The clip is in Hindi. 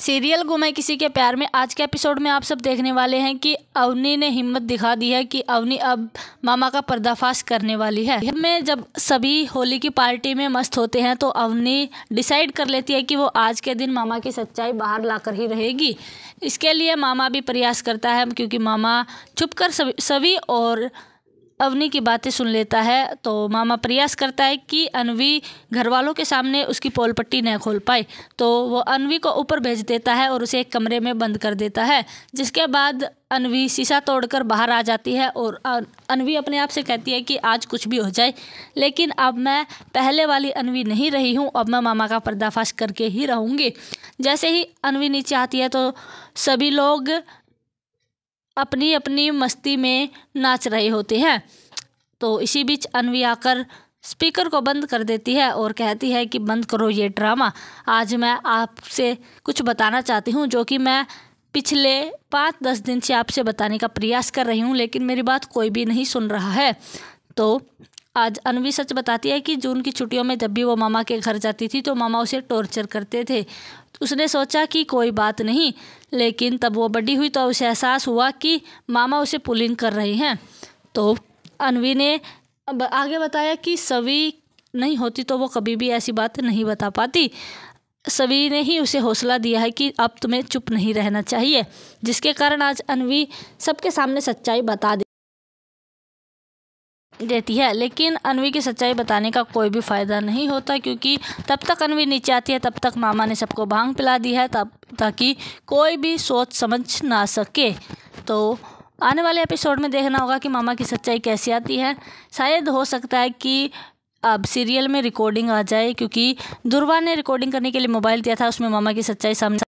सीरियल है किसी के प्यार में आज के एपिसोड में आप सब देखने वाले हैं कि अवनी ने हिम्मत दिखा दी है कि अवनी अब मामा का पर्दाफाश करने वाली है में जब सभी होली की पार्टी में मस्त होते हैं तो अवनी डिसाइड कर लेती है कि वो आज के दिन मामा की सच्चाई बाहर लाकर ही रहेगी इसके लिए मामा भी प्रयास करता है क्योंकि मामा छुप कर सभी और अवनी की बातें सुन लेता है तो मामा प्रयास करता है कि अनवी घर वालों के सामने उसकी पोल पट्टी न खोल पाए तो वो अनवी को ऊपर भेज देता है और उसे एक कमरे में बंद कर देता है जिसके बाद अनवी शीशा तोड़कर बाहर आ जाती है और अनवी अपने आप से कहती है कि आज कुछ भी हो जाए लेकिन अब मैं पहले वाली अनवी नहीं रही हूँ अब मैं मामा का पर्दाफाश करके ही रहूँगी जैसे ही अनवी नीचे आती है तो सभी लोग अपनी अपनी मस्ती में नाच रहे होते हैं तो इसी बीच अनवी आकर स्पीकर को बंद कर देती है और कहती है कि बंद करो ये ड्रामा आज मैं आपसे कुछ बताना चाहती हूँ जो कि मैं पिछले पाँच दस दिन से आपसे बताने का प्रयास कर रही हूँ लेकिन मेरी बात कोई भी नहीं सुन रहा है तो आज अनवी सच बताती है कि जून की छुट्टियों में जब भी वो मामा के घर जाती थी तो मामा उसे टॉर्चर करते थे उसने सोचा कि कोई बात नहीं लेकिन तब वो बड़ी हुई तो उसे एहसास हुआ कि मामा उसे पुलिंग कर रहे हैं तो अनवी ने आगे बताया कि सभी नहीं होती तो वो कभी भी ऐसी बात नहीं बता पाती सभी ने ही उसे हौसला दिया है कि अब तुम्हें चुप नहीं रहना चाहिए जिसके कारण आज अनवी सबके सामने सच्चाई बता दी देती है लेकिन अनवी की सच्चाई बताने का कोई भी फ़ायदा नहीं होता क्योंकि तब तक अनवी नीचे आती है तब तक मामा ने सबको भांग पिला दी है तब ताकि कोई भी सोच समझ ना सके तो आने वाले एपिसोड में देखना होगा कि मामा की सच्चाई कैसी आती है शायद हो सकता है कि अब सीरियल में रिकॉर्डिंग आ जाए क्योंकि दुर्वा ने रिकॉर्डिंग करने के लिए मोबाइल दिया था उसमें मामा की सच्चाई सामने